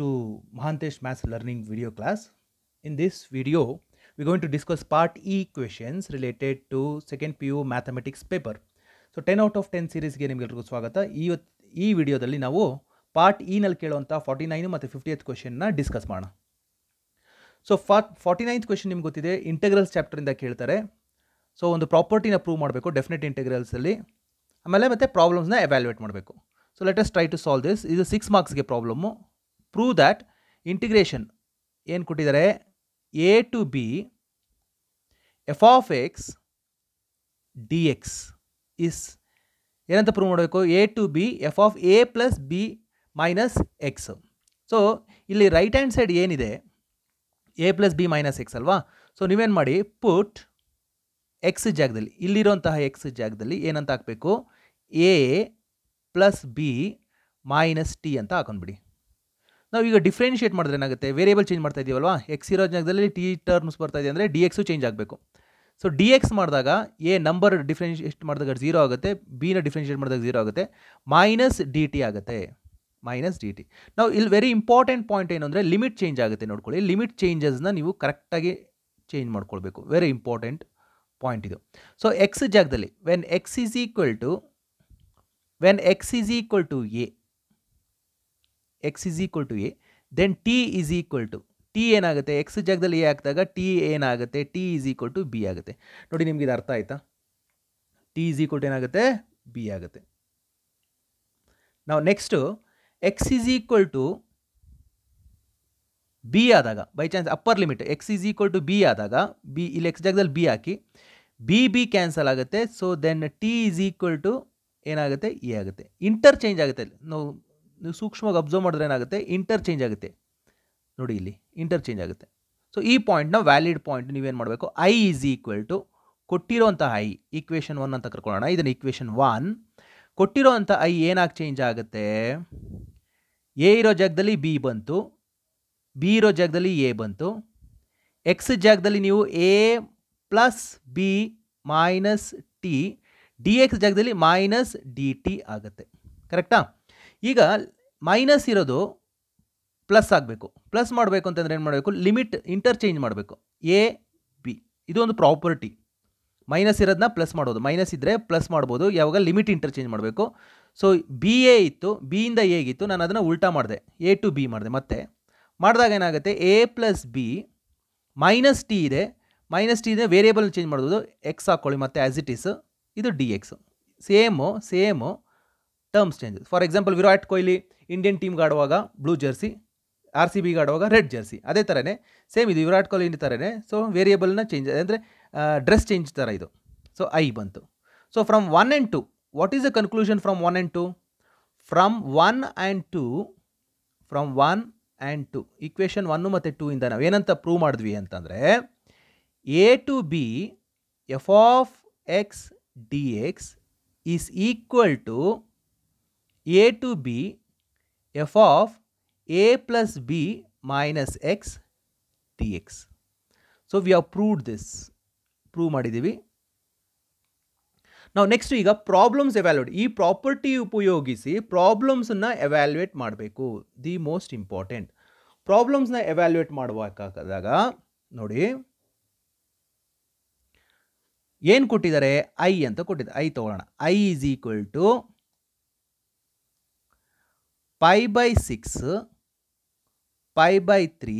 to Mahantesh Mahantesh learning Learning class in this this we we're to discuss part E E related to second P U mathematics paper so ten out of ten ಸೀರೀಸ್ಗೆ ನಿಮಗೆಲ್ರಿಗೂ ಸ್ವಾಗತ ಇವತ್ತು ಈ ವಿಡಿಯೋದಲ್ಲಿ ನಾವು part ಇನಲ್ಲಿ ಕೇಳುವಂಥ forty nine ಮತ್ತು ಫಿಫ್ಟಿ ಎತ್ ಕ್ವೆಶನ್ನ ಡಿಸ್ಕಸ್ ಮಾಡೋಣ ಸೊ ಫಾ ಫಾರ್ಟಿ ನೈನ್ತ್ ಕ್ವೆಶನ್ ನಿಮ್ಗೆ ಗೊತ್ತಿದೆ ಇಂಟೆಗ್ರಲ್ಸ್ ಚಾಪ್ಟರಿಂದ ಕೇಳ್ತಾರೆ ಸೊ ಒಂದು ಪ್ರಾಪರ್ಟಿನ ಪ್ರೂವ್ ಮಾಡಬೇಕು ಡೆಫಿನೆಟ್ ಇಂಟೆಗ್ರಲ್ಸಲ್ಲಿ ಆಮೇಲೆ ಮತ್ತು ಪ್ರಾಬ್ಲಮ್ಸ್ನ ಎವ್ಯಾಲ್ಯೂಯೇಟ್ ಮಾಡಬೇಕು so let us try to solve this ಇದು ಸಿಕ್ಸ್ ಮಾರ್ಕ್ಸ್ಗೆ ಪ್ರಾಬ್ಲಮ್ಮು ಪ್ರೂವ್ ದ್ಯಾಟ್ ಇಂಟಿಗ್ರೇಷನ್ ಏನು ಕೊಟ್ಟಿದ್ದಾರೆ a to b f of x d x is ಏನಂತ ಪ್ರೂವ್ ಮಾಡಬೇಕು a to b f of a plus b minus x so ಇಲ್ಲಿ right hand side ಏನಿದೆ a plus b minus x ಅಲ್ವಾ so ನೀವೇನು ಮಾಡಿ ಪುಟ್ X ಜಾಗದಲ್ಲಿ ಇಲ್ಲಿರುವಂತಹ X ಜಾಗದಲ್ಲಿ ಏನಂತ ಹಾಕಬೇಕು a plus b minus t ಅಂತ ಹಾಕೊಂಡ್ಬಿಡಿ ನಾವು ಈಗ ಡಿಫ್ರೆನ್ಷಿಯೇಟ್ ಮಾಡಿದ್ರೆ ಏನಾಗುತ್ತೆ ವೇರಿಯೇಬಲ್ ಚೇಂಜ್ ಮಾಡ್ತಾ ಇದೀವಲ್ವಾ ಎಕ್ಸ್ ಇರೋ ಜಾಗದಲ್ಲಿ ಟಿ ಟರ್ಮ್ಸ್ ಬರ್ತಾ ಇದೆ ಅಂದರೆ ಡಿ ಎಕ್ಸು ಚೇಂಜ್ ಆಗಬೇಕು ಸೊ ಡಿ ಎಕ್ಸ್ ಮಾಡಿದಾಗ ಎ ನಂಬರ್ ಡಿಫ್ರೆನ್ಷಿಯೇಟ್ ಮಾಡಿದಾಗ ಝೀರೋ ಆಗುತ್ತೆ ಬಿನ ಡಿಫ್ರೆನ್ಷಿಯೇಟ್ ಮಾಡಿದಾಗ ಝೀರೋ ಆಗುತ್ತೆ ಮೈನಸ್ ಡಿ ಟಿ ಆಗುತ್ತೆ ಮೈನಸ್ ಡಿ ಟಿ ನಾವು ಇಲ್ಲಿ ವೆರಿ ಇಂಪಾರ್ಟೆಂಟ್ ಪಾಯಿಂಟ್ ಏನು ಅಂದರೆ ಲಿಮಿಟ್ ಚೇಂಜ್ ಆಗುತ್ತೆ ನೋಡ್ಕೊಳ್ಳಿ ಲಿಮಿಟ್ ಚೇಂಜಸ್ನ ನೀವು ಕರೆಕ್ಟಾಗಿ ಚೇಂಜ್ ಮಾಡ್ಕೊಳ್ಬೇಕು ವೆರಿ ಇಂಪಾರ್ಟೆಂಟ್ ಪಾಯಿಂಟ್ ಇದು ಸೊ ಎಕ್ಸ್ ಜಾಗದಲ್ಲಿ when x is equal to when x is equal to a x is equal to a then t is equal to t ಏನಾಗುತ್ತೆ x ಜಾಗದಲ್ಲಿ a ಹಾಕಿದಾಗ t ಏನಾಗುತ್ತೆ t is equal to b ಆಗುತ್ತೆ ನೋಡಿ ನಿಮ್ಗೆ ಇದು ಅರ್ಥ ಆಯಿತಾ ಟಿ ಈಸ್ ಈಕ್ವಲ್ ಟು ಏನಾಗುತ್ತೆ ಬಿ ಆಗುತ್ತೆ ನಾವು next x is equal to b ಆದಾಗ by chance upper limit X is equal to b ಆದಾಗ ಬಿ ಇಲ್ಲಿ ಎಕ್ಸ್ ಜಾಗದಲ್ಲಿ ಬಿ ಹಾಕಿ ಬಿ ಬಿ ಕ್ಯಾನ್ಸಲ್ ಆಗುತ್ತೆ so then t is equal to ಏನಾಗುತ್ತೆ ಎ ಆಗುತ್ತೆ ಇಂಟರ್ಚೇಂಜ್ ಆಗುತ್ತೆ ನಾವು ನೀವು ಸೂಕ್ಷ್ಮವಾಗಿ ಅಬ್ಸರ್ವ್ ಮಾಡಿದ್ರೆ ಏನಾಗುತ್ತೆ ಇಂಟರ್ಚೇಂಜ್ ಆಗುತ್ತೆ ನೋಡಿ ಇಲ್ಲಿ ಇಂಟರ್ಚೇಂಜ್ ಆಗುತ್ತೆ ಸೊ ಈ ಪಾಯಿಂಟ್ನ ವ್ಯಾಲಿಡ್ ಪಾಯಿಂಟ್ ನೀವೇನು ಮಾಡಬೇಕು ಐ ಈಸ್ ಈಕ್ವಲ್ ಟು ಕೊಟ್ಟಿರೋಂಥ ಐ ಈಕ್ವೇಷನ್ ಒನ್ ಅಂತ ಕರ್ಕೊಳ್ಳೋಣ ಇದನ್ನು ಈಕ್ವೇಷನ್ ಒನ್ ಅಂಥ ಐ ಏನಾಗಿ ಚೇಂಜ್ ಆಗುತ್ತೆ ಎ ಇರೋ ಜಾಗದಲ್ಲಿ ಬಿ ಬಂತು ಬಿ ಇರೋ ಜಾಗದಲ್ಲಿ ಎ ಬಂತು ಎಕ್ಸ್ ಜಾಗದಲ್ಲಿ ನೀವು a plus b minus t d x ಜಾಗದಲ್ಲಿ ಮೈನಸ್ ಡಿ ಟಿ ಆಗುತ್ತೆ ಕರೆಕ್ಟಾ ಈಗ ಮೈನಸ್ ಇರೋದು ಪ್ಲಸ್ ಆಗಬೇಕು ಪ್ಲಸ್ ಮಾಡಬೇಕು ಅಂತಂದರೆ ಏನು ಮಾಡಬೇಕು ಲಿಮಿಟ್ ಇಂಟರ್ಚೇಂಜ್ ಮಾಡಬೇಕು ಎ ಬಿ ಇದು ಒಂದು ಪ್ರಾಪರ್ಟಿ ಮೈನಸ್ ಇರೋದನ್ನ ಪ್ಲಸ್ ಮಾಡ್ಬೋದು ಮೈನಸ್ ಇದ್ದರೆ ಪ್ಲಸ್ ಮಾಡ್ಬೋದು ಯಾವಾಗ ಲಿಮಿಟ್ ಇಂಟರ್ಚೇಂಜ್ ಮಾಡಬೇಕು ಸೊ ಬಿ ಎ ಇತ್ತು ಬಿಯಿಂದ ಎಗಿತ್ತು ನಾನು ಅದನ್ನು ಉಲ್ಟಾ ಮಾಡಿದೆ ಎ ಟು ಬಿ ಮಾಡಿದೆ ಮತ್ತೆ ಮಾಡಿದಾಗ ಏನಾಗುತ್ತೆ a plus b minus t ಇದೆ ಮೈನಸ್ ಟಿ ಇದೆ ವೇರಿಯೇಬಲ್ ಚೇಂಜ್ ಮಾಡ್ಬೋದು ಎಕ್ಸ್ ಹಾಕ್ಕೊಳ್ಳಿ ಮತ್ತೆ ಆ್ಯಸ್ ಇಟ್ ಇಸ್ ಇದು d x same same terms change for example Virat Kohli Indian ಟೀಮ್ಗೆ ಆಡುವಾಗ ಬ್ಲೂ ಜರ್ಸಿ ಆರ್ ಸಿ ಬಿಗೆ ಆಡುವಾಗ ರೆಡ್ ಜರ್ಸಿ ಅದೇ ಥರನೇ ಸೇಮ್ ಇದು ವಿರಾಟ್ ಕೊಹ್ಲಿ ಥರನೇ ಸೊ ವೇರಿಯಬಲ್ನ ಚೇಂಜ್ ಅಂದರೆ ಡ್ರೆಸ್ ಚೇಂಜ್ ಥರ ಇದು ಸೊ ಐ ಬಂತು so from one and two what is the conclusion from one and two from one and two from one and two equation one ಮತ್ತು ಟೂ ಇಂದ ನಾವು ಏನಂತ ಪ್ರೂವ್ ಮಾಡಿದ್ವಿ ಅಂತಂದರೆ a to b f of x d x is equal to a to b f of a plus b minus x d x so we are proved this prove ಮಾಡಿದ್ದೀವಿ ನಾವು next ಈಗ problems evaluate ಈ property ಉಪಯೋಗಿಸಿ ಪ್ರಾಬ್ಲಮ್ಸನ್ನು evaluate ಮಾಡಬೇಕು the most important ಪ್ರಾಬ್ಲಮ್ಸ್ನ evaluate ಮಾಡಬೇಕಾದಾಗ ನೋಡಿ ಏನು ಕೊಟ್ಟಿದ್ದಾರೆ ಐ ಅಂತ ಕೊಟ್ಟಿದ್ದಾರೆ ಐ ತೊಗೊಳ್ಳೋಣ I is equal to by six pi by three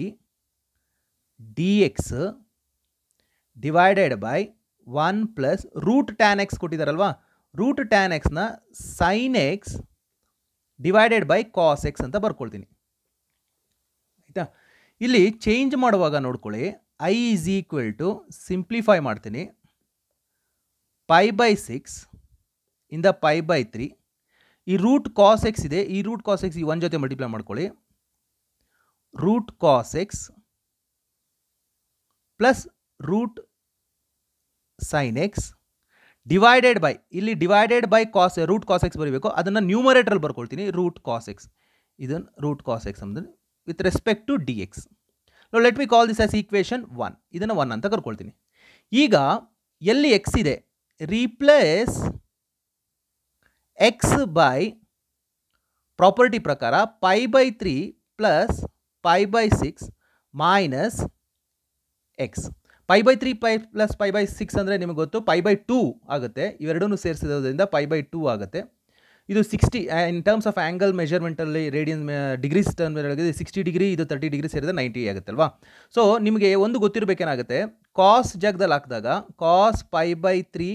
d x divided by one plus root tan x ಕೊಟ್ಟಿದ್ದಾರಲ್ವಾ ರೂಟ್ ಟ್ಯಾನ್ ಎಕ್ಸ್ನ sine x divided by cos x ಅಂತ ಬರ್ಕೊಳ್ತೀನಿ ಆಯಿತಾ ಇಲ್ಲಿ ಚೇಂಜ್ ಮಾಡುವಾಗ ನೋಡ್ಕೊಳ್ಳಿ I is equal to simplify ಮಾಡ್ತೀನಿ pi by six ಇಂದ ಪೈ ಬೈ ತ್ರೀ ಈ ರೂಟ್ ಕಾಸ್ ಎಕ್ಸ್ ಇದೆ ಈ ರೂಟ್ ಕಾಸ್ ಎಕ್ಸ್ ಈ ಒನ್ ಜೊತೆ ಮಲ್ಟಿಪ್ಲೈ ಮಾಡ್ಕೊಳ್ಳಿ root cos x plus root sine x divided by ಇಲ್ಲಿ divided by cos root cos x ಬರೀಬೇಕು ಅದನ್ನು ನ್ಯೂಮರೇಟ್ರಲ್ಲಿ ಬರ್ಕೊಳ್ತೀನಿ ರೂಟ್ ಕಾಸ್ ಎಕ್ಸ್ ಇದನ್ನು ರೂಟ್ ಕಾಸ್ ಎಕ್ಸ್ ಅಂದರೆ with respect to d x no let me call this as equation one ಇದನ್ನು one ಅಂತ ಕರ್ಕೊಳ್ತೀನಿ ಈಗ ಎಲ್ಲಿ ಎಕ್ಸ್ ಇದೆ ರೀಪ್ಲೇಸ್ ಎಕ್ಸ್ ಬೈ ಪ್ರಾಪರ್ಟಿ ಪ್ರಕಾರ pi by three plus pi by six minus x pi by three pi plus pi by six ಅಂದರೆ ನಿಮಗೆ ಗೊತ್ತು ಪೈ ಬೈ ಟೂ ಆಗುತ್ತೆ ಇವೆರಡೂ ಸೇರಿಸಿರೋದ್ರಿಂದ ಪೈ ಬೈ ಟೂ ಆಗುತ್ತೆ ಇದು sixty in terms of angle ಮೆಜರ್ಮೆಂಟಲ್ಲಿ radian degrees term sixty degree ಇದು thirty degree ಸೇರಿದ್ರೆ ನೈಂಟಿ ಆಗುತ್ತಲ್ವಾ ಸೊ ನಿಮಗೆ ಒಂದು ಗೊತ್ತಿರಬೇಕೇನಾಗುತ್ತೆ ಕಾಸ್ ಜಾಗದಲ್ಲಿ ಹಾಕಿದಾಗ cos pi by three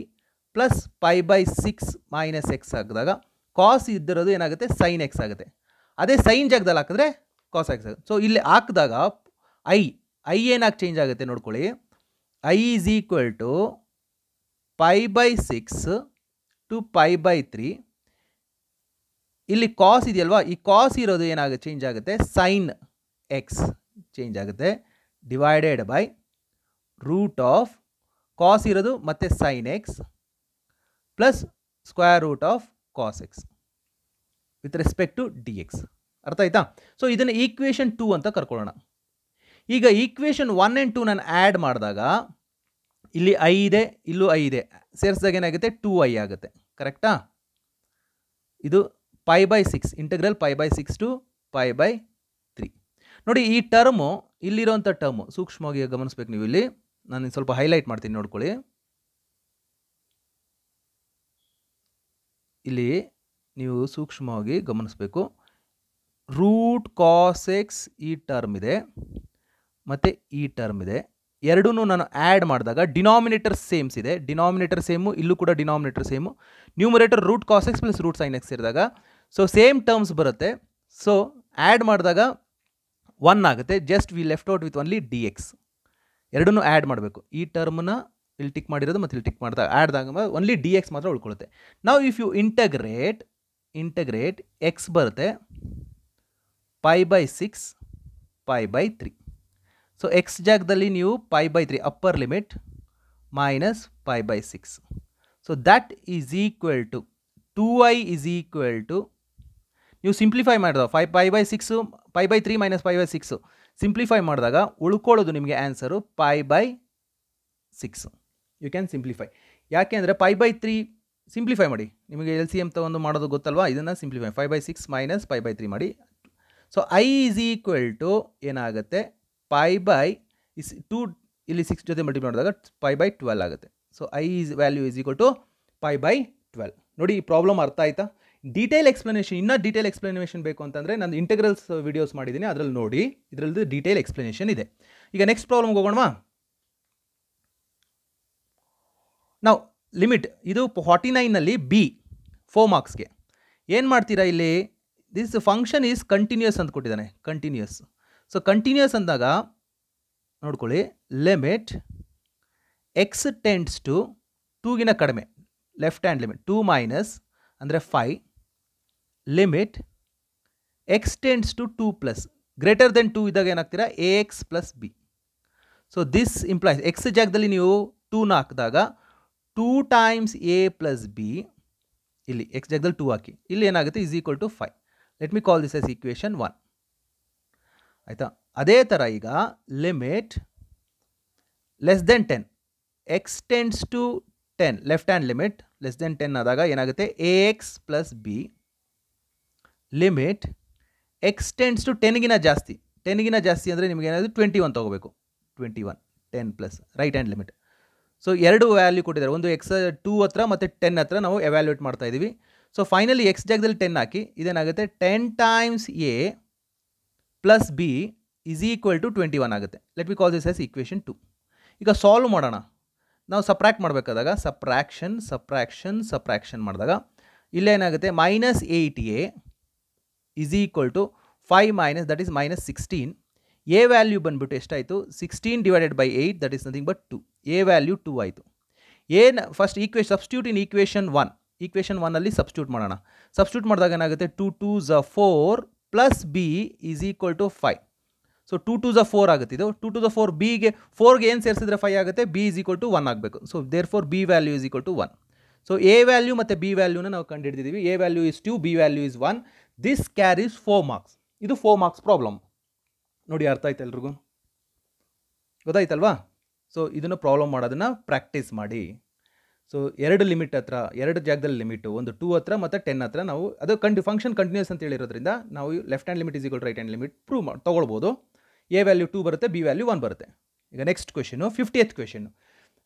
plus pi by six minus x ಹಾಕಿದಾಗ ಕಾಸ್ ಇದ್ದಿರೋದು ಏನಾಗುತ್ತೆ ಸೈನ್ ಎಕ್ಸ್ ಆಗುತ್ತೆ ಅದೇ ಸೈನ್ ಜಾಗದಲ್ಲಿ ಹಾಕಿದ್ರೆ ಕಾಸ್ ಎಕ್ಸ್ ಆಗುತ್ತೆ ಸೊ ಇಲ್ಲಿ ಹಾಕಿದಾಗ ಐ ಐ ಏನಾಗಿ ಚೇಂಜ್ ಆಗುತ್ತೆ ನೋಡ್ಕೊಳ್ಳಿ I is equal to pi by six to pi by three ಇಲ್ಲಿ ಕಾಸ್ ಇದೆಯಲ್ವಾ ಈ ಕಾಸ್ ಇರೋದು ಏನಾಗುತ್ತೆ ಚೇಂಜ್ ಆಗುತ್ತೆ ಸೈನ್ ಎಕ್ಸ್ ಚೇಂಜ್ ಆಗುತ್ತೆ divided by root of cos ಇರೋದು ಮತ್ತು sine x plus square root of cos x with respect to d x ಅರ್ಥ ಆಯ್ತಾ ಸೊ ಇದನ್ನು ಈಕ್ವೇಷನ್ ಟೂ ಅಂತ ಕರ್ಕೊಳ್ಳೋಣ ಈಗ ಈಕ್ವೇಷನ್ ಒನ್ ಆ್ಯಂಡ್ ಟೂ ನಾನು ಆ್ಯಡ್ ಮಾಡಿದಾಗ ಇಲ್ಲಿ ಐ ಇದೆ ಇಲ್ಲೂ ಐ ಇದೆ ಸೇರಿಸಿದಾಗ ಏನಾಗುತ್ತೆ ಟೂ ಐ ಆಗುತ್ತೆ ಕರೆಕ್ಟಾ ಇದು pi by six integral pi by six to pi by three ನೋಡಿ ಈ ಟರ್ಮು ಇಲ್ಲಿರೋಂಥ ಟರ್ಮು ಸೂಕ್ಷ್ಮವಾಗಿ ಗಮನಿಸ್ಬೇಕು ನೀವು ಇಲ್ಲಿ ನಾನು ಸ್ವಲ್ಪ ಹೈಲೈಟ್ ಮಾಡ್ತೀನಿ ನೋಡ್ಕೊಳ್ಳಿ ಇಲ್ಲಿ ನೀವು ಸೂಕ್ಷ್ಮವಾಗಿ ಗಮನಿಸಬೇಕು ರೂಟ್ ಕಾಸ್ ಎಕ್ಸ್ ಈ ಟರ್ಮ್ ಇದೆ ಮತ್ತು ಈ ಟರ್ಮ್ ಇದೆ ಎರಡೂ ನಾನು ಆ್ಯಡ್ ಮಾಡಿದಾಗ ಡಿನಾಮಿನೇಟರ್ ಸೇಮ್ಸ್ ಇದೆ ಡಿನಾಮಿನೇಟರ್ ಸೇಮು ಇಲ್ಲೂ ಕೂಡ denominator same numerator root cos x plus root sine x ಇರಿದಾಗ ಸೊ ಸೇಮ್ ಟರ್ಮ್ಸ್ ಬರುತ್ತೆ ಸೊ ಆ್ಯಡ್ ಮಾಡಿದಾಗ ಒನ್ ಆಗುತ್ತೆ just we left out with only d x ಎರಡನ್ನೂ ಆ್ಯಡ್ ಮಾಡಬೇಕು ಈ ಟರ್ಮನ್ನ ಇಲ್ಲಿ ಟಿಕ್ ಮಾಡಿರೋದು ಮತ್ತು ಇಲ್ಲಿ ಟಿಕ್ ಮಾಡಿದಾಗ ಆ್ಯಡ್ದಾಗ ಒನ್ಲಿ ಡಿ ಎಕ್ಸ್ ಮಾತ್ರ ಉಳ್ಕೊಳುತ್ತೆ ನಾವು if you integrate integrate x ಬರುತ್ತೆ pi by six pi by three so x ಜಾಗದಲ್ಲಿ ನೀವು pi by three upper limit minus pi by six so that is equal to two I is equal to ನೀವು simplify ಮಾಡಿದಾಗ pi pi by six pi by three minus pi by six simplify ಮಾಡಿದಾಗ ಉಳ್ಕೊಳ್ಳೋದು ನಿಮಗೆ answer pi by six you can simplify ಯಾಕೆ ಅಂದರೆ pi by three simplify ಮಾಡಿ ನಿಮಗೆ L C M ತಗೊಂಡು ಮಾಡೋದು ಗೊತ್ತಲ್ವಾ ಇದನ್ನು simplify pi by six minus pi by three ಮಾಡಿ so I is equal to ಏನಾಗುತ್ತೆ ಪೈ ಬೈ ಇಸ್ ಟೂ ಇಲ್ಲಿ ಸಿಕ್ಸ್ ಜೊತೆ ಮಲ್ಟಿಪ್ಲೈ ಮಾಡಿದಾಗ ಫೈ ಬೈ ಟ್ವೆಲ್ ಆಗುತ್ತೆ so I is value is equal to pi by twelve ನೋಡಿ ಈ problem ಅರ್ಥ ಆಯಿತಾ ಡೀಟೇಲ್ ಎಕ್ಸ್ಪ್ಲನೇಷನ್ ಇನ್ನೂ ಡೀಟೇಲ್ ಎಕ್ಸ್ಪ್ಲನೇಷನ್ ಬೇಕು ಅಂತಂದರೆ ನಾನು ಇಂಟೆಗ್ರಲ್ಸ್ ವೀಡಿಯೋಸ್ ಮಾಡಿದ್ದೀನಿ ಅದರಲ್ಲಿ ನೋಡಿ ಇದರಲ್ಲಿ ಡೀಟೇಲ್ ಎಕ್ಸ್ಪ್ಲನೇಷನ್ ಇದೆ ಈಗ ನೆಕ್ಸ್ಟ್ ಪ್ರಾಬ್ಲಮ್ಗೆ ಹೋಗೋಣವಾ ನಾವು ಲಿಮಿಟ್ ಇದು ಫಾರ್ಟಿ ನೈನಲ್ಲಿ ಬಿ ಫೋರ್ ಮಾರ್ಕ್ಸ್ಗೆ ಏನು ಮಾಡ್ತೀರಾ ಇಲ್ಲಿ ದಿಸ್ ಫಂಕ್ಷನ್ ಈಸ್ ಕಂಟಿನ್ಯೂಸ್ ಅಂತ ಕೊಟ್ಟಿದ್ದಾನೆ ಕಂಟಿನ್ಯೂಸ್ ಸೊ ಕಂಟಿನ್ಯೂಸ್ ಅಂದಾಗ ನೋಡ್ಕೊಳ್ಳಿ ಲಿಮಿಟ್ ಎಕ್ಸ್ ಟೆಂಡ್ಸ್ ಟು ಟೂಗಿನ ಕಡಿಮೆ left hand limit two minus ಅಂದರೆ ಫೈ limit x tends to two plus greater than two ಇದ್ದಾಗ ಏನಾಗ್ತೀರಾ a x plus b so this implies x ಜಾಗದಲ್ಲಿ ನೀವು ಟೂನ ಹಾಕಿದಾಗ two times a plus b ಇಲ್ಲಿ ಎಕ್ಸ್ ಜಾಗದಲ್ಲಿ ಟೂ ಹಾಕಿ ಇಲ್ಲಿ ಏನಾಗುತ್ತೆ is equal to five let me call this as equation one ಆಯಿತಾ ಅದೇ ಥರ ಈಗ limit less than ten extends to ten left hand limit less than ten ಆದಾಗ ಏನಾಗುತ್ತೆ a x plus b limit extends to ಟೆನ್ಗಿನ ಜಾಸ್ತಿ ಟೆನ್ಗಿನ ಜಾಸ್ತಿ ಅಂದರೆ ನಿಮಗೆ ಏನಾದರೂ ಟ್ವೆಂಟಿ ಒನ್ ತೊಗೋಬೇಕು twenty one ten plus right hand limit so ಎರಡು ವ್ಯಾಲ್ಯೂ ಕೊಟ್ಟಿದ್ದಾರೆ ಒಂದು ಎಕ್ಸ್ ಟೂ ಹತ್ರ ಮತ್ತು ಟೆನ್ ಹತ್ರ ನಾವು ಎವ್ಯಾಲ್ಯೂಯೇಟ್ ಮಾಡ್ತಾ ಇದ್ದೀವಿ ಸೊ ಫೈನಲಿ ಎಕ್ಸ್ ಜಾಗದಲ್ಲಿ ಟೆನ್ ಹಾಕಿ ಇದೇನಾಗುತ್ತೆ ten times a plus b is equal to twenty one ಆಗುತ್ತೆ let be call this as equation two ಈಗ ಸಾಲ್ವ್ ಮಾಡೋಣ ನಾವು ಸಪ್ರ್ಯಾಕ್ಟ್ ಮಾಡಬೇಕಾದಾಗ ಸಪ್ರ್ಯಾಕ್ಷನ್ ಸಪ್ರ್ಯಾಕ್ಷನ್ ಸಪ್ರ್ಯಾಕ್ಷನ್ ಮಾಡಿದಾಗ ಇಲ್ಲೇನಾಗುತ್ತೆ minus eight a is equal to five minus that is minus sixteen a value ಬಂದುಬಿಟ್ಟು ಎಷ್ಟಾಯಿತು sixteen divided by eight that is nothing but two a value two ಆಯಿತು ಏನು first ಈಕ್ವೇ substitute in equation one equation ಒನ್ನಲ್ಲಿ substitute ಮಾಡೋಣ substitute ಮಾಡಿದಾಗ ಏನಾಗುತ್ತೆ two two ಝ four plus b is equal to five so two two ಝ four ಆಗುತ್ತೆ ಇದು ಟು ಟು ಝ ಫೋರ್ ಬಿಗೆ ಫೋರ್ಗೆ ಏನು ಸೇರಿಸಿದ್ರೆ ಫೈ ಆಗುತ್ತೆ B is equal to one ಆಗಬೇಕು so therefore B value is equal to one so A value ಮತ್ತು ಬಿ ವ್ಯಾಲ್ಯೂನ ನಾವು ಕಂಡುಹಿಡಿದಿದ್ದೀವಿ A value is two B value is one this carries four marks ಇದು ಫೋರ್ ಮಾರ್ಕ್ಸ್ ಪ್ರಾಬ್ಲಮ್ ನೋಡಿ ಅರ್ಥ ಆಯ್ತು ಎಲ್ರಿಗೂ ಗೊತ್ತಾಯ್ತಲ್ವಾ ಸೊ ಇದನ್ನು ಪ್ರಾಬ್ಲಮ್ ಮಾಡೋದನ್ನು ಪ್ರಾಕ್ಟೀಸ್ ಮಾಡಿ ಸೊ ಎರಡು ಲಿಮಿಟ್ ಹತ್ರ ಎರಡು ಜಾಗದಲ್ಲಿ ಲಿಮಿಟು ಒಂದು ಟೂ ಹತ್ರ ಮತ್ತು ಟೆನ್ ಹತ್ರ ನಾವು ಅದು ಕಂಟಿ ಫಂಕ್ಷನ್ ಕಂಟಿನ್ಯೂಸ್ ಅಂತ ಹೇಳಿರೋದ್ರಿಂದ ನಾವು left hand limit equal right hand limit prove ಮಾಡಿ ತೊಗೊಳ್ಬೋದು ಎ ವ್ಯಾಲ್ಯೂ ಟೂ ಬರುತ್ತೆ ಬಿ ವ್ಯಾಲ್ಯೂ ಒನ್ ಬರುತ್ತೆ ಈಗ next question fiftieth question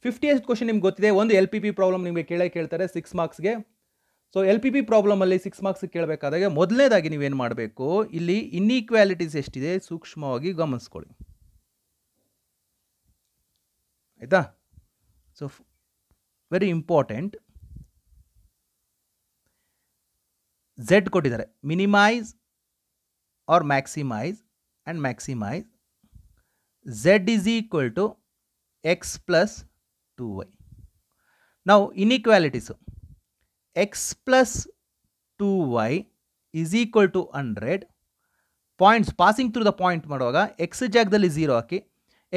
fiftieth question ನಿಮ್ಗೆ ಗೊತ್ತಿದೆ ಒಂದು ಎಲ್ ಪಿ ಪಿ ಪ್ರಾಬ್ಲಮ್ ನಿಮಗೆ ಕೇಳೇ ಕೇಳ್ತಾರೆ ಸಿಕ್ಸ್ ಮಾರ್ಕ್ಸ್ಗೆ ಸೊ ಎಲ್ ಪಿ ಪಿ ಪ್ರಾಬ್ಲಮಲ್ಲಿ ಸಿಕ್ಸ್ ಮಾರ್ಕ್ಸ್ ಕೇಳಬೇಕಾದಾಗ ಮೊದಲನೇದಾಗಿ ನೀವೇನು ಮಾಡಬೇಕು ಇಲ್ಲಿ ಇನ್ಈಕ್ವ್ಯಾಲಿಟೀಸ್ ಎಷ್ಟಿದೆ ಸೂಕ್ಷ್ಮವಾಗಿ ಗಮನಿಸ್ಕೊಳ್ಳಿ ಆಯಿತಾ ಸೊ ವೆರಿ ಇಂಪಾರ್ಟೆಂಟ್ ಝೆಡ್ ಕೊಟ್ಟಿದ್ದಾರೆ minimise or maximise and maximise z is equal to x plus two y ನಾವು inequalities x plus two y is equal to hundred points passing through the point ಮಾಡುವಾಗ x ಜಾಗದಲ್ಲಿ zero ಹಾಕಿ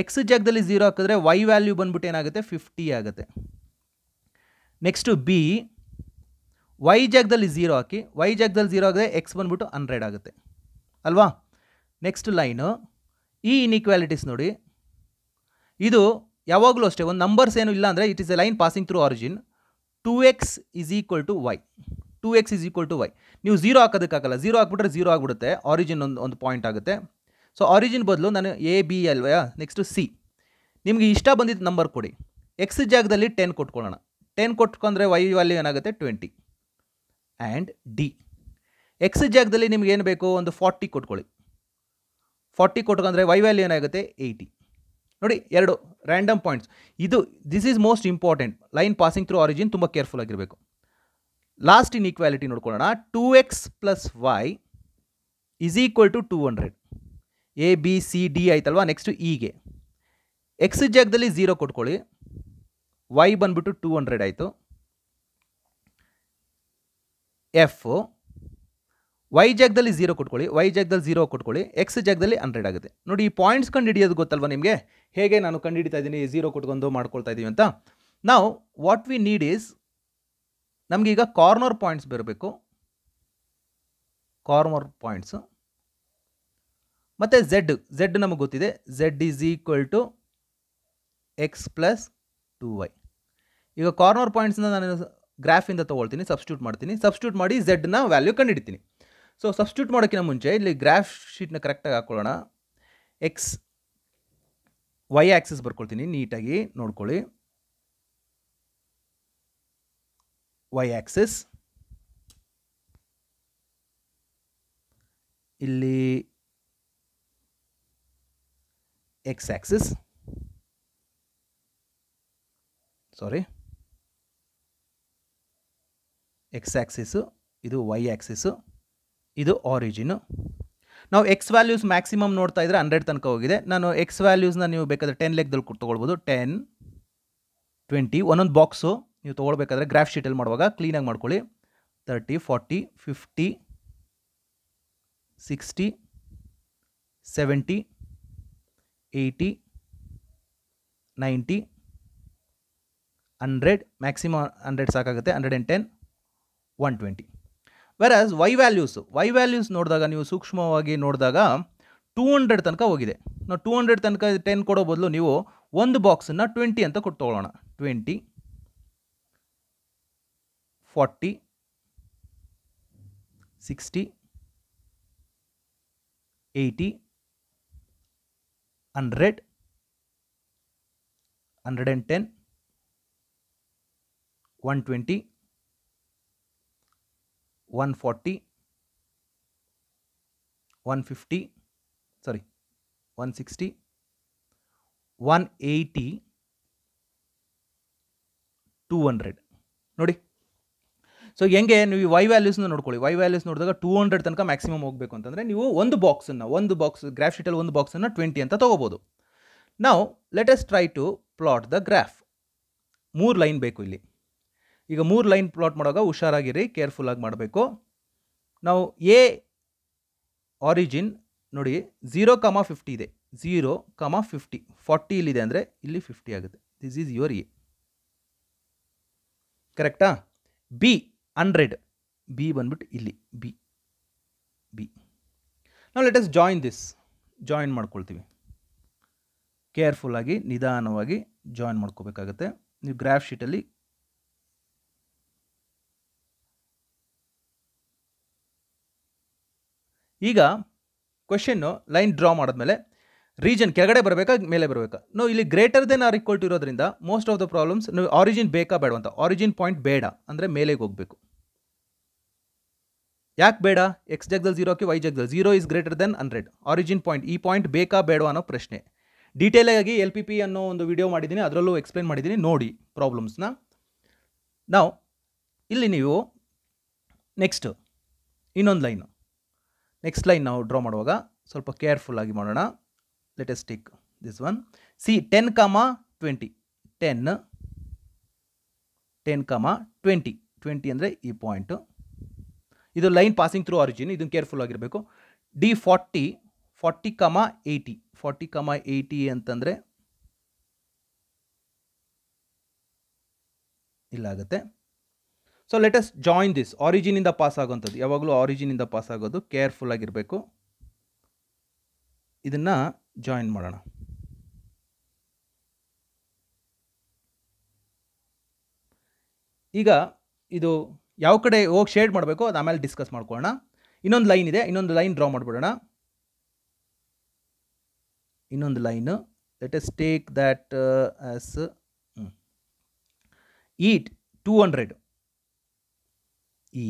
x ಜಾಗದಲ್ಲಿ zero ಹಾಕಿದ್ರೆ y value ಬಂದ್ಬಿಟ್ಟು ಏನಾಗುತ್ತೆ fifty ಆಗುತ್ತೆ next B y ಜಾಗದಲ್ಲಿ ಝೀರೋ ಹಾಕಿ ವೈ ಜಾಗದಲ್ಲಿ ಝೀರೋ ಆಗಿದೆ ಎಕ್ಸ್ ಬಂದ್ಬಿಟ್ಟು ಹಂಡ್ರೆಡ್ ಆಗುತ್ತೆ ಅಲ್ವಾ ನೆಕ್ಸ್ಟ್ ಲೈನು ಈ ಇನ್ಇಕ್ವಾಲಿಟೀಸ್ ನೋಡಿ ಇದು ಯಾವಾಗಲೂ ಅಷ್ಟೇ ಒಂದು ನಂಬರ್ಸ್ ಏನು ಇಲ್ಲ ಅಂದರೆ it is a line passing through origin to x is equal to y to x is equal to y ನೀವು ಝೀರೋ ಹಾಕೋದಕ್ಕಾಗಲ್ಲ ಝೀರೋ ಹಾಕ್ಬಿಟ್ರೆ ಝೀರೋ ಆಗಿಬಿಡುತ್ತೆ ಆರಿಜಿನ್ ಒಂದು ಒಂದು ಪಾಯಿಂಟ್ ಆಗುತ್ತೆ ಸೊ ಆರಿಜಿನ್ ಬದಲು ನಾನು ಎ ಬಿ ಅಲ್ವಯ ನೆಕ್ಸ್ಟು ಸಿ ನಿಮಗೆ ಇಷ್ಟ ಬಂದಿದ್ದ ನಂಬರ್ ಕೊಡಿ ಎಕ್ಸ್ ಜಾಗದಲ್ಲಿ ಟೆನ್ ಕೊಟ್ಕೊಳ್ಳೋಣ ಟೆನ್ ಕೊಟ್ಕೊಂಡ್ರೆ ವೈ ವ್ಯಾಲ್ಯೂ ಏನಾಗುತ್ತೆ ಟ್ವೆಂಟಿ ಆ್ಯಂಡ್ ಡಿ ಎಕ್ಸ್ ಜಾಗದಲ್ಲಿ ನಿಮ್ಗೆ ಏನು ಬೇಕು ಒಂದು ಫಾರ್ಟಿ ಕೊಟ್ಕೊಳ್ಳಿ ಫಾರ್ಟಿ ಕೊಟ್ಕೊಂಡ್ರೆ ವೈ ವ್ಯಾಲ್ಯೂ ಏನಾಗುತ್ತೆ ಏಯ್ಟಿ ನೋಡಿ ಎರಡು ರ್ಯಾಂಡಮ್ ಪಾಯಿಂಟ್ಸ್ ಇದು this is most important line passing through origin ತುಂಬ ಕೇರ್ಫುಲ್ ಆಗಿರಬೇಕು ಲಾಸ್ಟ್ ಇನ್ ಈಕ್ವಾಲಿಟಿ ನೋಡ್ಕೊಳ್ಳೋಣ two x plus y is equal to two hundred A B C D ಆಯ್ತಲ್ವಾ next ಇಗೆ x ಜಾಗದಲ್ಲಿ ಝೀರೋ ಕೊಟ್ಕೊಳ್ಳಿ ವೈ ಬಂದ್ಬಿಟ್ಟು two hundred ಆಯಿತು F y ಜಾಗದಲ್ಲಿ ಝೀರೋ ಕೊಟ್ಕೊಳ್ಳಿ ವೈ ಜಾಗದಲ್ಲಿ ಝೀರೋ ಕೊಟ್ಕೊಳ್ಳಿ ಎಕ್ಸ್ ಜಾಗದಲ್ಲಿ ಹಂಡ್ರೆಡ್ ಆಗುತ್ತೆ ನೋಡಿ ಈ ಪಾಯಿಂಟ್ಸ್ ಕಂಡು ಹಿಡಿಯೋದು ಗೊತ್ತಲ್ವ ನಿಮಗೆ ಹೇಗೆ ನಾನು ಕಂಡು ಹಿಡಿತಾ ಇದ್ದೀನಿ ಝೀರೋ ಕೊಟ್ಕೊಂಡು ಮಾಡ್ಕೊಳ್ತಾ ಇದ್ದೀವಿ ಅಂತ ನಾವು ವಾಟ್ ವಿ ನೀಡ್ ಈಸ್ ನಮಗೀಗ ಕಾರ್ನರ್ ಪಾಯಿಂಟ್ಸ್ ಬರಬೇಕು ಕಾರ್ನರ್ ಪಾಯಿಂಟ್ಸು ಮತ್ತು ಝೆಡ್ ಝೆಡ್ ನಮಗೆ ಗೊತ್ತಿದೆ z is equal to x plus two y ಈಗ ಕಾರ್ನರ್ ಪಾಯಿಂಟ್ಸ್ನ ನಾನು ಗ್ರಾಫಿಂದ ತೊಗೊಳ್ತೀನಿ ಸಬ್ಸ್ಟ್ಯೂಟ್ ಮಾಡ್ತೀನಿ ಸಬ್ಸ್ಟ್ಯೂಟ್ ಮಾಡಿ ಝೆಡ್ನ ವ್ಯಾಲ್ಯೂ ಕಂಡುಹಿಡ್ತೀನಿ ಸೊ ಸಬ್ಸ್ಟ್ಯೂಟ್ ಮಾಡೋಕ್ಕಿಂತ ಮುಂಚೆ ಇಲ್ಲಿ ಗ್ರಾಫ್ ಶೀಟ್ನ ಕರೆಕ್ಟಾಗಿ ಹಾಕ್ಕೊಳ್ಳೋಣ ಎಕ್ಸ್ ವೈ ಆಕ್ಸಿಸ್ ಬರ್ಕೊಳ್ತೀನಿ ನೀಟಾಗಿ ನೋಡ್ಕೊಳ್ಳಿ ವೈ ಆಕ್ಸಿಸ್ ಇಲ್ಲಿ x-axis ಸಾರಿ ಎಕ್ಸ್ ಆ್ಯಕ್ಸಿಸ್ಸು ಇದು ವೈ ಆ್ಯಕ್ಸಿಸ್ಸು ಇದು ಆರಿಜಿನು ನಾವು ಎಕ್ಸ್ ವ್ಯಾಲ್ಯೂಸ್ ಮ್ಯಾಕ್ಸಿಮಮ್ ನೋಡ್ತಾ ಇದ್ದರೆ ಹಂಡ್ರೆಡ್ ತನಕ ಹೋಗಿದೆ ನಾನು ಎಕ್ಸ್ ವ್ಯಾಲ್ಯೂಸ್ನ ನೀವು ಬೇಕಾದರೆ ಟೆನ್ ಲೆಕ್ದಲ್ಲಿ ತೊಗೊಳ್ಬೋದು ಟೆನ್ ಟ್ವೆಂಟಿ ಒಂದೊಂದು ಬಾಕ್ಸು ನೀವು ತೊಗೊಳ್ಬೇಕಾದ್ರೆ ಗ್ರಾಫ್ ಶೀಟಲ್ಲಿ ಮಾಡುವಾಗ ಕ್ಲೀನಾಗಿ ಮಾಡ್ಕೊಳ್ಳಿ thirty forty fifty sixty seventy eighty ninety hundred maximum hundred ಸಾಕಾಗುತ್ತೆ hundred and ten one twenty versus y values y values ನೋಡಿದಾಗ ನೀವು ಸೂಕ್ಷ್ಮವಾಗಿ ನೋಡಿದಾಗ ಟೂ ಹಂಡ್ರೆಡ್ ತನಕ ಹೋಗಿದೆ ನಾವು ಟೂ ಹಂಡ್ರೆಡ್ ತನಕ ಟೆನ್ ಕೊಡೋ ಬದಲು ನೀವು ಒಂದು ಬಾಕ್ಸನ್ನು ಟ್ವೆಂಟಿ ಅಂತ ಕೊಟ್ಟು ತೊಗೊಳ್ಳೋಣ twenty forty sixty eighty 100 110 120 140 150 sorry 160 180 200 ನೋಡಿ ಸೊ ಹೆಂಗೆ ನೀವು ವೈ ವ್ಯಾಲ್ಯೂಸ್ನ ನೋಡ್ಕೊಳ್ಳಿ ವೈ ವ್ಯಾಲ್ಯೂಸ್ ನೋಡಿದಾಗ ಟೂ ಹಂಡ್ರೆಡ್ ತನಕ ಮ್ಯಾಕ್ಸಿಮಮ್ ಹೋಗಬೇಕು ಅಂತಂದರೆ ನೀವು ಒಂದು ಬಾಕ್ಸನ್ನು ಒಂದು ಬಾಕ್ಸ್ ಗ್ರಾಫ್ ಶೀಟಲ್ಲಿ ಒಂದು ಬಾಕ್ಸನ್ನು ಟ್ವೆಂಟಿ ಅಂತ ತೊಗೋಬೋದು ನಾವು let us try to plot the graph ಮೂರು ಲೈನ್ ಬೇಕು ಇಲ್ಲಿ ಈಗ ಮೂರು ಲೈನ್ ಪ್ಲಾಟ್ ಮಾಡುವಾಗ ಹುಷಾರಾಗಿರಿ ಕೇರ್ಫುಲ್ಲಾಗಿ ಮಾಡಬೇಕು ನಾವು ಎ ಆರಿಜಿನ್ ನೋಡಿ ಝೀರೋ ಕಮ ಫಿಫ್ಟಿ ಇದೆ ಝೀರೋ ಕಮ ಫಿಫ್ಟಿ ಫಾರ್ಟಿ ಇಲ್ಲಿದೆ ಅಂದರೆ ಇಲ್ಲಿ ಫಿಫ್ಟಿ ಆಗುತ್ತೆ ದಿಸ್ ಈಸ್ ಯುವರ್ ಎ ಕರೆಕ್ಟಾ ಬಿ ಹಂಡ್ರೆಡ್ ಬಿ ಬಂದ್ಬಿಟ್ಟು ಇಲ್ಲಿ ಬಿ ಬಿ ನಾವು ಲೆಟಸ್ ಜಾಯಿನ್ ದಿಸ್ ಜಾಯಿನ್ ಮಾಡ್ಕೊಳ್ತೀವಿ ಕೇರ್ಫುಲ್ಲಾಗಿ ನಿಧಾನವಾಗಿ ಜಾಯಿನ್ ಮಾಡ್ಕೋಬೇಕಾಗತ್ತೆ ನೀವು ಗ್ರಾಫ್ ಶೀಟಲ್ಲಿ ಈಗ ಕ್ವೆಶನ್ನು ಲೈನ್ ಡ್ರಾ ಮಾಡಿದ್ಮೇಲೆ ರೀಜನ್ ಕೆಳಗಡೆ ಬರಬೇಕಾ ಮೇಲೆ ಬರಬೇಕಾ ನೋ ಇಲ್ಲಿ greater than or equal to ಇರೋದ್ರಿಂದ ಮೋಸ್ಟ್ ಆಫ್ ದ ಪ್ರಾಬ್ಲಮ್ಸ್ ನೀವು ಆರಿಜಿನ್ ಬೇಕಾ ಬೇಡ ಅಂತ ಆರಿಜಿನ್ ಪಾಯಿಂಟ್ ಬೇಡ ಅಂದರೆ ಮೇಲೆಗೆ ಹೋಗಬೇಕು ಯಾಕೆ ಬೇಡ ಎಕ್ಸ್ ಜಗ್ದಲ್ ಜೀರೋಕ್ಕೆ ವೈ ಜಗ್ದಲ್ zero is greater than hundred origin point ಈ ಪಾಯಿಂಟ್ ಬೇಕಾ ಬೇಡ ಅನ್ನೋ ಪ್ರಶ್ನೆ ಡೀಟೇಲ್ ಆಗಿ ಎಲ್ ಪಿ ಪಿ ಅನ್ನೋ ಒಂದು ವಿಡಿಯೋ ಮಾಡಿದ್ದೀನಿ ಅದರಲ್ಲೂ ಎಕ್ಸ್ಪ್ಲೇನ್ ಮಾಡಿದ್ದೀನಿ ನೋಡಿ ಪ್ರಾಬ್ಲಮ್ಸ್ನ ನಾವು ಇಲ್ಲಿ ನೀವು ನೆಕ್ಸ್ಟ್ ಇನ್ನೊಂದು ಲೈನು ನೆಕ್ಸ್ಟ್ ಲೈನ್ ನಾವು ಡ್ರಾ ಮಾಡುವಾಗ ಸ್ವಲ್ಪ ಕೇರ್ಫುಲ್ಲಾಗಿ ಮಾಡೋಣ let us take this one ten 10 comma 20 10 10 comma 20 ಅಂದರೆ ಈ ಪಾಯಿಂಟ್ ಇದು ಲೈನ್ ಪಾಸಿಂಗ್ ಥ್ರೂ ಆರಿಜಿನ್ ಇದನ್ನು ಕೇರ್ಫುಲ್ ಆಗಿರಬೇಕು D forty forty comma eighty forty comma eighty ಅಂತಂದರೆ ಇಲ್ಲಾಗುತ್ತೆ ಸೊ ಲೆಟಸ್ ಜಾಯಿನ್ ದಿಸ್ ಆರಿಜಿನಿಂದ ಪಾಸ್ ಆಗೋಂಥದ್ದು ಯಾವಾಗಲೂ ಆರಿಜಿನಿಂದ ಪಾಸ್ ಆಗೋದು ಕೇರ್ಫುಲ್ ಆಗಿರಬೇಕು ಇದನ್ನು ಜಾಯಿನ್ ಮಾಡೋಣ ಈಗ ಇದು ಯಾವ ಕಡೆ ಹೋಗಿ ಶೇಡ್ ಮಾಡಬೇಕು ಅದು ಆಮೇಲೆ ಡಿಸ್ಕಸ್ ಮಾಡ್ಕೊಳ್ಳೋಣ ಇನ್ನೊಂದು ಲೈನ್ ಇದೆ ಇನ್ನೊಂದು ಲೈನ್ ಡ್ರಾ ಮಾಡಿಬಿಡೋಣ ಇನ್ನೊಂದು line let us take that as it two hundred E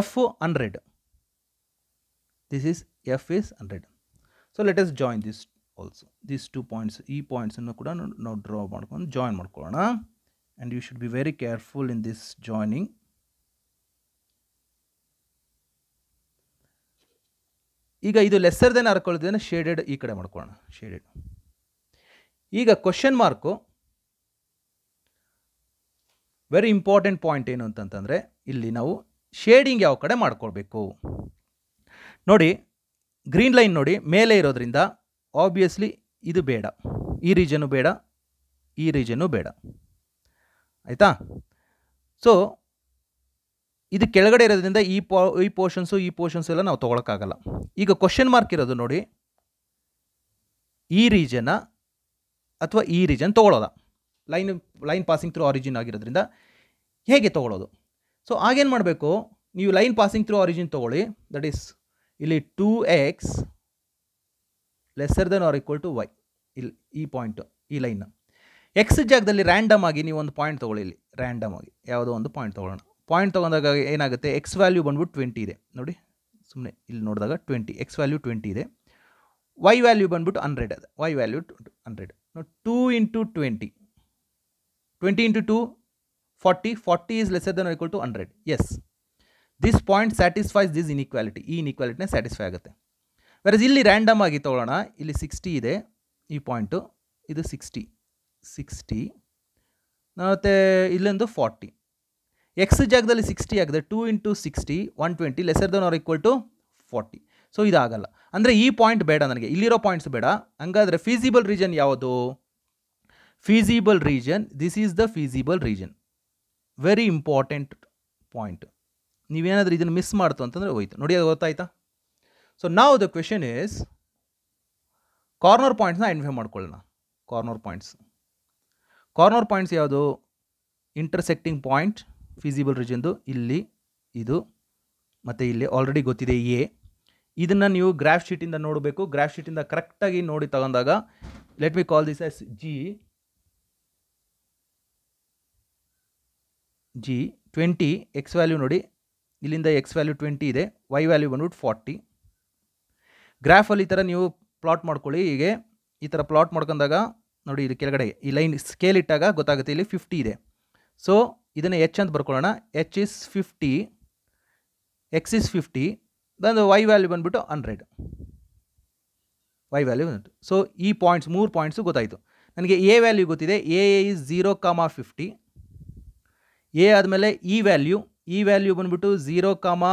F hundred this is F is hundred so let us join this also this two points ಈ ಪಾಯಿಂಟ್ಸನ್ನು ಕೂಡ ನಾವು ಡ್ರಾ ಮಾಡ್ಕೊಂಡು ಜಾಯಿನ್ ಮಾಡ್ಕೊಳ್ಳೋಣ and you should be very careful in this joining ಈಗ ಇದು lesser then shaded ಈ ಕಡೆ ಮಾಡ್ಕೊಳ್ಳೋಣ ಶೇಡೆಡ್ ಈಗ question mark very important point ಏನು ಅಂತಂತಂದರೆ ಇಲ್ಲಿ ನಾವು ಶೇಡಿಂಗ್ ಯಾವ ಕಡೆ ಮಾಡ್ಕೊಳ್ಬೇಕು ನೋಡಿ ಗ್ರೀನ್ ಲೈನ್ ನೋಡಿ ಮೇಲೆ ಇರೋದ್ರಿಂದ ಆಬ್ವಿಯಸ್ಲಿ ಇದು ಬೇಡ ಈ ರೀಜನು ಬೇಡ ಈ ರೀಜನು ಬೇಡ ಆಯಿತಾ ಸೊ ಇದು ಕೆಳಗಡೆ ಇರೋದ್ರಿಂದ ಈ ಪೋ ಈ ಪೋರ್ಷನ್ಸು ಈ ಪೋರ್ಷನ್ಸು ಎಲ್ಲ ನಾವು ತೊಗೊಳಕ್ಕಾಗಲ್ಲ ಈಗ ಕ್ವಶನ್ ಮಾರ್ಕ್ ಇರೋದು ನೋಡಿ ಈ ರೀಜನ ಅಥವಾ ಈ ರೀಜನ್ ತೊಗೊಳ್ಳೋದ line line passing through origin ಆಗಿರೋದ್ರಿಂದ ಹೇಗೆ ತೊಗೊಳೋದು ಸೊ ಆಗೇನು ಮಾಡಬೇಕು ನೀವು ಲೈನ್ ಪಾಸಿಂಗ್ ಥ್ರೂ ಆರಿಜಿನ್ ತೊಗೊಳ್ಳಿ ದಟ್ ಈಸ್ ಇಲ್ಲಿ two x lesser than or equal to y ಇಲ್ಲಿ ಈ ಪಾಯಿಂಟು ಈ ಲೈನ್ ಎಕ್ಸ್ ಜಾಗದಲ್ಲಿ ರ್ಯಾಂಡಮ್ ಆಗಿ ನೀವು ಒಂದು ಪಾಯಿಂಟ್ ತೊಗೊಳ್ಳಿ ಇಲ್ಲಿ ರ್ಯಾಂಡಮ್ ಆಗಿ ಯಾವುದೋ ಒಂದು ಪಾಯಿಂಟ್ ತೊಗೊಳ್ಳೋಣ ಪಾಯಿಂಟ್ ತೊಗೊಂಡಾಗ ಏನಾಗುತ್ತೆ ಎಕ್ಸ್ ವ್ಯಾಲ್ಯೂ ಬಂದ್ಬಿಟ್ಟು ಟ್ವೆಂಟಿ ಇದೆ ನೋಡಿ ಸುಮ್ಮನೆ ಇಲ್ಲಿ ನೋಡಿದಾಗ ಟ್ವೆಂಟಿ ಎಕ್ಸ್ ವ್ಯಾಲ್ಯೂ ಟ್ವೆಂಟಿ ಇದೆ ವೈ ವ್ಯಾಲ್ಯೂ ಬಂದ್ಬಿಟ್ಟು ಹಂಡ್ರೆಡ್ ಅದ y value hundred two into twenty twenty into two forty forty is lesser than equal to hundred yes this point satisfies this inequality ಈ ಇನ್ಇಕ್ವಾಲಿಟಿನ ಸ್ಯಾಟಿಸ್ಫೈ ಆಗುತ್ತೆ versus ಇಲ್ಲಿ random ಆಗಿ ತೊಗೊಳ್ಳೋಣ ಇಲ್ಲಿ ಸಿಕ್ಸ್ಟಿ ಇದೆ ಈ ಪಾಯಿಂಟು ಇದು ಸಿಕ್ಸ್ಟಿ ಸಿಕ್ಸ್ಟಿ ಮತ್ತು ಇಲ್ಲೊಂದು ಫಾರ್ಟಿ ಎಕ್ಸ್ ಜಾಗದಲ್ಲಿ ಸಿಕ್ಸ್ಟಿ ಆಗಿದೆ two into sixty one twenty lesser than or equal to forty so ಇದಾಗಲ್ಲ ಅಂದರೆ ಈ ಪಾಯಿಂಟ್ ಬೇಡ ನನಗೆ ಇಲ್ಲಿರೋ ಪಾಯಿಂಟ್ಸ್ ಬೇಡ ಹಂಗಾದರೆ ಫೀಸಿಬಲ್ ರೀಜನ್ ಯಾವುದು feasible region this is the feasible region very important point ನೀವೇನಾದರೂ ಇದನ್ನು ಮಿಸ್ ಮಾಡ್ತು ಅಂತಂದರೆ ಹೋಯ್ತು ನೋಡಿ ಅದು ಗೊತ್ತಾಯ್ತಾ ಸೊ ನಾವು ದ ಕ್ವೆಶನ್ ಈಸ್ ಕಾರ್ನರ್ ಪಾಯಿಂಟ್ಸ್ನ ಐಡೆಂಟಿಫೈ ಮಾಡ್ಕೊಳ್ಳೋಣ ಕಾರ್ನರ್ ಪಾಯಿಂಟ್ಸ್ ಕಾರ್ನರ್ ಪಾಯಿಂಟ್ಸ್ ಯಾವುದು ಇಂಟರ್ಸೆಕ್ಟಿಂಗ್ ಪಾಯಿಂಟ್ ಫಿಸಿಬಲ್ ರಿಜನ್ದು ಇಲ್ಲಿ ಇದು ಮತ್ತು ಇಲ್ಲಿ ಆಲ್ರೆಡಿ ಗೊತ್ತಿದೆ ಎ ಇದನ್ನು ನೀವು ಗ್ರಾಫ್ ಶೀಟಿಂದ ನೋಡಬೇಕು ಗ್ರಾಫ್ ಶೀಟಿಂದ ಕರೆಕ್ಟಾಗಿ ನೋಡಿ ತಗೊಂಡಾಗ let me call this as G G twenty x value ನೋಡಿ ಇಲ್ಲಿಂದ ಎಕ್ಸ್ ವ್ಯಾಲ್ಯೂ ಟ್ವೆಂಟಿ ಇದೆ ವೈ ವ್ಯಾಲ್ಯೂ ಬಂದ್ಬಿಟ್ಟು ಫಾರ್ಟಿ ಗ್ರಾಫಲ್ಲಿ ಈ ಥರ ನೀವು ಪ್ಲಾಟ್ ಮಾಡ್ಕೊಳ್ಳಿ ಹೀಗೆ ಈ ಥರ ಪ್ಲಾಟ್ ಮಾಡ್ಕೊಂಡಾಗ ನೋಡಿ ಇಲ್ಲಿ ಕೆಳಗಡೆ ಈ ಲೈನ್ ಸ್ಕೇಲ್ ಇಟ್ಟಾಗ ಗೊತ್ತಾಗುತ್ತೆ ಇಲ್ಲಿ ಫಿಫ್ಟಿ ಇದೆ ಸೊ ಇದನ್ನು ಎಚ್ ಅಂತ ಬರ್ಕೊಳ್ಳೋಣ H is fifty x is fifty ದನ್ನು ವೈ ವ್ಯಾಲ್ಯೂ ಬಂದುಬಿಟ್ಟು ಹಂಡ್ರೆಡ್ ವೈ ವ್ಯಾಲ್ಯೂ ಬಂದ್ಬಿಟ್ಟು ಸೊ ಈ ಪಾಯಿಂಟ್ಸ್ ಮೂರು ಪಾಯಿಂಟ್ಸು ಗೊತ್ತಾಯಿತು ನನಗೆ ಎ ವ್ಯಾಲ್ಯೂ ಗೊತ್ತಿದೆ A is zero comma fifty A ಆದಮೇಲೆ ಇ ವ್ಯಾಲ್ಯೂ ಈ ವ್ಯಾಲ್ಯೂ ಬಂದ್ಬಿಟ್ಟು ಝೀರೋ ಕಾಮ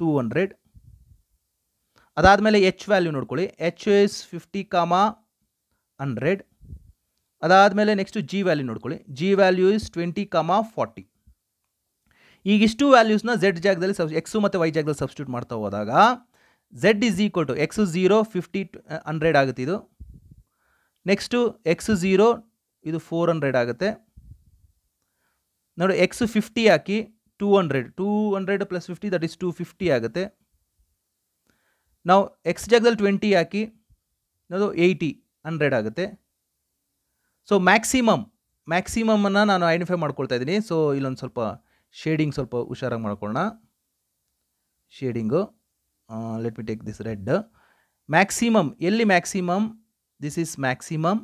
ಟೂ ಹಂಡ್ರೆಡ್ ಅದಾದಮೇಲೆ ಎಚ್ ವ್ಯಾಲ್ಯೂ ನೋಡ್ಕೊಳ್ಳಿ H is fifty comma hundred ಅದಾದಮೇಲೆ ನೆಕ್ಸ್ಟು ಜಿ ವ್ಯಾಲ್ಯೂ ನೋಡ್ಕೊಳ್ಳಿ G value is twenty comma forty ಈಗಿಷ್ಟು ವ್ಯಾಲ್ಯೂಸ್ನ z ಜಾಗದಲ್ಲಿ ಸಬ್ x ಮತ್ತು ವೈ ಜಾಗದಲ್ಲಿ ಸಬ್ಸ್ಟ್ಯೂಟ್ ಮಾಡ್ತಾ ಹೋದಾಗ z is equal to x zero fifty hundred ಆಗುತ್ತೆ ಇದು ನೆಕ್ಸ್ಟು ಎಕ್ಸು ಝೀರೋ ಇದು ಫೋರ್ ಹಂಡ್ರೆಡ್ ಆಗುತ್ತೆ ನೋಡಿ ಎಕ್ಸ್ ಫಿಫ್ಟಿ ಹಾಕಿ two hundred two hundred plus fifty that is two fifty ಆಗುತ್ತೆ ನಾವು ಎಕ್ಸ್ ಜಾಗದಲ್ಲಿ ಟ್ವೆಂಟಿ ಹಾಕಿ ಅದು ಏಯ್ಟಿ ಹಂಡ್ರೆಡ್ ಆಗುತ್ತೆ ಸೊ ಮ್ಯಾಕ್ಸಿಮಮ್ ಮ್ಯಾಕ್ಸಿಮಮ್ಮನ್ನು ನಾನು ಐಡೆಂಟಿಫೈ ಮಾಡ್ಕೊಳ್ತಾ ಇದ್ದೀನಿ ಸೊ ಇಲ್ಲೊಂದು ಸ್ವಲ್ಪ ಶೇಡಿಂಗ್ ಸ್ವಲ್ಪ ಹುಷಾರಾಗಿ ಮಾಡ್ಕೊಳ್ಳೋಣ shading let me take this red maximum ಎಲ್ಲಿ maximum this is maximum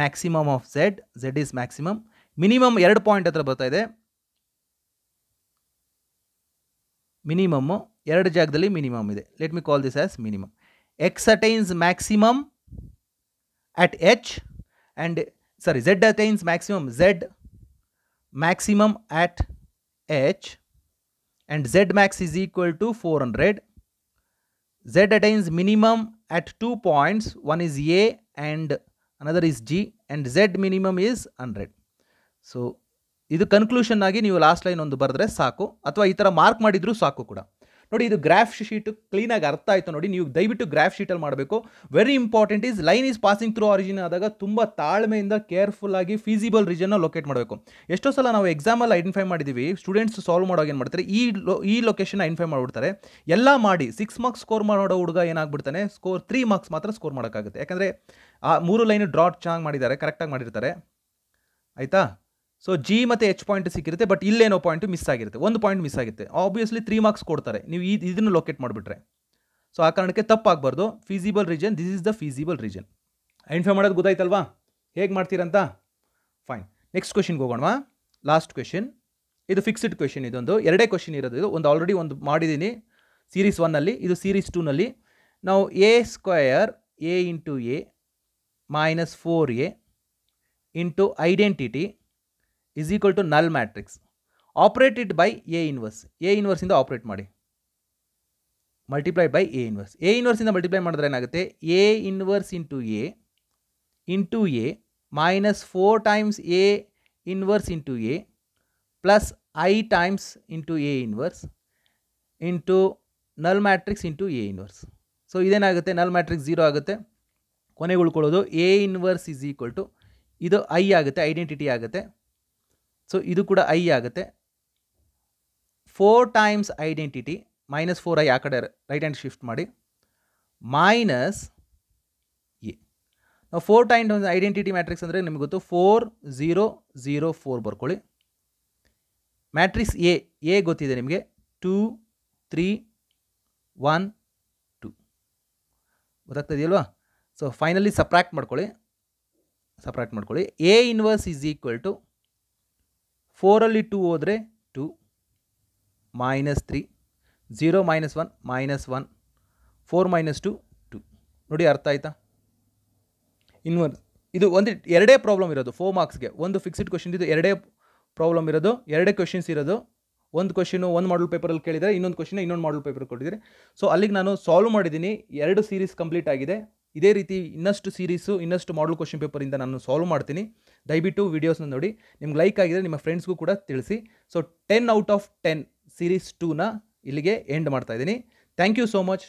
maximum of z z is maximum minimum ಎರಡು ಪಾಯಿಂಟ್ ಹತ್ರ ಬರ್ತಾ ಇದೆ ಮಿನಿಮಮ್ಮು ಎರಡು ಜಾಗದಲ್ಲಿ ಮಿನಿಮಮ್ ಇದೆ let me call this as minimum x attains maximum at H and sorry z attains maximum z maximum at H and z max is equal to four hundred z attains minimum at two points one is A and another is g and z minimum is 100 so ಇದು conclusion ಆಗಿ ನೀವು last line ಒಂದು ಬರೆದ್ರೆ ಸಾಕು ಅಥವಾ ಈ ಥರ mark ಮಾಡಿದ್ರೂ ಸಾಕು ಕೂಡ ನೋಡಿ ಇದು ಗ್ರಾಫ್ ಶೀಟು ಕ್ಲೀನಾಗಿ ಅರ್ಥ ಆಯಿತು ನೋಡಿ ನೀವು ದಯವಿಟ್ಟು ಗ್ರಾಫ್ ಶೀಟಲ್ಲಿ ಮಾಡಬೇಕು very important is line is passing through origin ಆದಾಗ ತುಂಬ ತಾಳ್ಮೆಯಿಂದ ಕೇರ್ಫುಲ್ ಆಗಿ ಫೀಸಿಬಲ್ ರೀಜನ್ನ ಲೊಕೇಟ್ ಮಾಡಬೇಕು ಎಷ್ಟೋ ಸಲ ನಾವು ಎಕ್ಸಾಮಲ್ಲಿ ಐಡೆಂಟಿಫೈ ಮಾಡಿದ್ದೀವಿ ಸ್ಟೂಡೆಂಟ್ಸ್ ಸಾಲ್ವ್ ಮಾಡೋ ಏನು ಮಾಡ್ತಾರೆ ಈ ಲೊ ಈ ಲೊಕೇಶನ್ ಐಡೆಂಟಿಫೈ ಮಾಡಿಬಿಡ್ತಾರೆ ಎಲ್ಲ ಮಾಡಿ ಸಿಕ್ಸ್ ಮಾರ್ಕ್ಸ್ ಸ್ಕೋರ್ ಮಾಡೋ ಹುಡುಗ ಏನಾಗ್ಬಿಡ್ತಾನೆ ಸ್ಕೋರ್ ತ್ರೀ ಮಾರ್ಕ್ಸ್ ಮಾತ್ರ ಸ್ಕೋರ್ ಮಾಡೋಕ್ಕಾಗುತ್ತೆ ಯಾಕಂದರೆ ಆ ಮೂರು ಲೈನ್ ಡ್ರಾಟ್ ಚೆನ್ನಾಗಿ ಮಾಡಿದ್ದಾರೆ ಕರೆಕ್ಟಾಗಿ ಮಾಡಿರ್ತಾರೆ ಆಯಿತಾ ಸೊ ಜಿ ಮತ್ತು ಎಚ್ ಪಾಯಿಂಟ್ ಸಿಕ್ಕಿರುತ್ತೆ ಬಟ್ ಇಲ್ಲೇನೋ ಪಾಯಿಂಟ್ ಮಿಸ್ ಆಗಿರುತ್ತೆ ಒಂದು ಪಾಯಿಂಟ್ ಮಿಸ್ ಆಗುತ್ತೆ ಆಬ್ವಿಯಸ್ಲಿ ತ್ರೀ ಮಾರ್ಕ್ಸ್ ಕೊಡ್ತಾರೆ ನೀವು ಇದು ಇದನ್ನು ಲೊಕೇಟ್ ಮಾಡಿಬಿಟ್ರೆ ಸೊ ಆ ಕಾರಣಕ್ಕೆ ತಪ್ಪಾಗಬಾರ್ದು feasible region this is the feasible region identify ಮಾಡೋದು ಗೊತ್ತಾಯ್ತಲ್ವಾ ಹೇಗೆ ಮಾಡ್ತೀರಂತ ಫೈನ್ ನೆಕ್ಸ್ಟ್ ಕ್ವೆಶನ್ಗೆ ಹೋಗೋಣ ಲಾಸ್ಟ್ ಕ್ವೆಶನ್ ಇದು ಫಿಕ್ಸ್ಡ್ ಕ್ವೆಶನ್ ಇದೊಂದು ಎರಡೇ ಕ್ವೆಶನ್ ಇರೋದು ಇದು ಒಂದು ಆಲ್ರೆಡಿ ಒಂದು ಮಾಡಿದ್ದೀನಿ ಸೀರೀಸ್ ಒನ್ನಲ್ಲಿ ಇದು ಸೀರೀಸ್ ಟೂನಲ್ಲಿ ನಾವು A square A into A minus four A into identity is equal to null matrix operated by A inverse A ಇನ್ವರ್ಸಿಂದ ಆಪ್ರೇಟ್ ಮಾಡಿ multiply by A inverse A ಇನ್ವರ್ಸಿಂದ ಮಲ್ಟಿಪ್ಲೈ ಮಾಡಿದ್ರೆ ಏನಾಗುತ್ತೆ A inverse into A into A minus four times A inverse into A plus I times into A inverse into null matrix into A inverse so ಇದೇನಾಗುತ್ತೆ null matrix zero ಆಗುತ್ತೆ ಕೊನೆಗೆ ಉಳ್ಕೊಳ್ಳೋದು A inverse is equal to ಇದು I ಆಗುತ್ತೆ identity ಆಗುತ್ತೆ so ಇದು ಕೂಡ I ಆಗುತ್ತೆ four times identity minus four I ಆ ಕಡೆ ರೈಟ್ ಹ್ಯಾಂಡ್ ಶಿಫ್ಟ್ ಮಾಡಿ ಮೈನಸ್ ಎ ನಾವು ಫೋರ್ ಟೈಮ್ಸ್ ಐಡೆಂಟಿಟಿ ಮ್ಯಾಟ್ರಿಕ್ಸ್ ಅಂದರೆ ನಿಮಗೆ ಗೊತ್ತು ಫೋರ್ ಝೀರೋ ಝೀರೋ ಫೋರ್ ಬರ್ಕೊಳ್ಳಿ ಮ್ಯಾಟ್ರಿಕ್ಸ್ ಎ ಎ ಗೊತ್ತಿದೆ ನಿಮಗೆ ಟೂ ತ್ರೀ ಒನ್ ಟು ಇದೆಯಲ್ವಾ ಸೊ ಫೈನಲಿ ಸಪ್ರಾಕ್ಟ್ ಮಾಡ್ಕೊಳ್ಳಿ ಸಪ್ರಾಕ್ಟ್ ಮಾಡ್ಕೊಳ್ಳಿ A inverse is equal to ಫೋರಲ್ಲಿ ಟೂ ಹೋದರೆ two minus three zero minus one minus one four minus two two ನೋಡಿ ಅರ್ಥ ಆಯಿತಾ ಒಂದು ಇದು ಒಂದು ಎರಡೇ ಪ್ರಾಬ್ಲಮ್ ಇರೋದು ಫೋರ್ ಮಾರ್ಕ್ಸ್ಗೆ ಒಂದು ಫಿಕ್ಸ್ಡ್ ಕ್ವಶನ್ ಇದು ಎರಡೇ ಪ್ರಾಬ್ಲಮ್ ಇರೋದು ಎರಡೇ ಕ್ವಶನ್ಸ್ ಇರೋದು ಒಂದು ಕ್ವಶನು ಒಂದು ಮಾಡಲ್ ಪೇಪರಲ್ಲಿ ಕೇಳಿದರೆ ಇನ್ನೊಂದು ಕ್ವಶನ್ ಇನ್ನೊಂದು ಮಾಡಲ್ ಪೇಪರ್ ಕೊಟ್ಟಿದ್ದೀರಿ ಸೊ ಅಲ್ಲಿಗೆ ನಾನು ಸಾಲ್ವ್ ಮಾಡಿದ್ದೀನಿ ಎರಡು ಸೀರೀಸ್ ಕಂಪ್ಲೀಟ್ ಆಗಿದೆ ಇದೇ ರೀತಿ ಇನ್ನಷ್ಟು ಸೀರೀಸು ಇನ್ನಷ್ಟು ಮಾಡಲ್ ಕ್ವಶನ್ ಪೇಪರಿಂದ ನಾನು ಸಾಲ್ವ್ ಮಾಡ್ತೀನಿ ದಯವಿಟ್ಟು ವೀಡಿಯೋಸ್ನ ನೋಡಿ ನಿಮ್ಗೆ ಲೈಕ್ ಆಗಿದೆ ನಿಮ್ಮ ಫ್ರೆಂಡ್ಸ್ಗೂ ಕೂಡ ತಿಳಿಸಿ so ten out of ten series ಟೂನ ಇಲ್ಲಿಗೆ ಎಂಡ್ ಮಾಡ್ತಾ ಇದ್ದೀನಿ ಥ್ಯಾಂಕ್ ಯು ಸೋ ಮಚ್